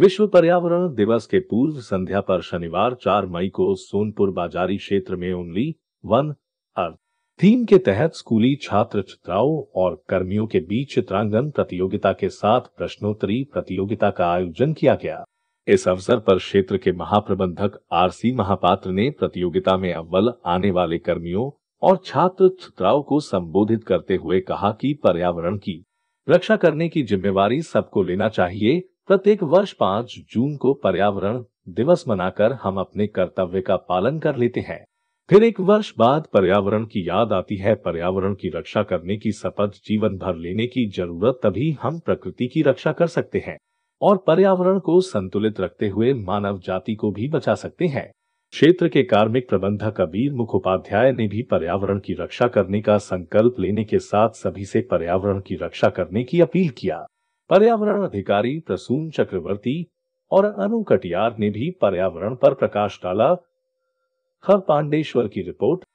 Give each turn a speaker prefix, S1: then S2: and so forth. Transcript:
S1: विश्व पर्यावरण दिवस के पूर्व संध्या पर शनिवार 4 मई को सोनपुर बाजारी क्षेत्र में उंगली वन अर्थ थीम के तहत स्कूली छात्र छात्राओं और कर्मियों के बीच चित्रांगन प्रतियोगिता के साथ प्रश्नोत्तरी प्रतियोगिता का आयोजन किया गया इस अवसर पर क्षेत्र के महाप्रबंधक आरसी महापात्र ने प्रतियोगिता में अव्वल आने वाले कर्मियों और छात्र छात्राओं को संबोधित करते हुए कहा कि पर्यावरण की रक्षा करने की जिम्मेवारी सबको लेना चाहिए प्रत्येक वर्ष पांच जून को पर्यावरण दिवस मनाकर हम अपने कर्तव्य का पालन कर लेते हैं फिर एक वर्ष बाद पर्यावरण की याद आती है पर्यावरण की रक्षा करने की शपथ जीवन भर लेने की जरूरत तभी हम प्रकृति की रक्षा कर सकते हैं और पर्यावरण को संतुलित रखते हुए मानव जाति को भी बचा सकते हैं क्षेत्र के कार्मिक प्रबंधक अबीर मुखोपाध्याय ने भी पर्यावरण की रक्षा करने का संकल्प लेने के साथ सभी से पर्यावरण की रक्षा करने की अपील किया पर्यावरण अधिकारी प्रसून चक्रवर्ती और अनु कटियार ने भी पर्यावरण पर प्रकाश डाला खर
S2: पांडेश्वर की रिपोर्ट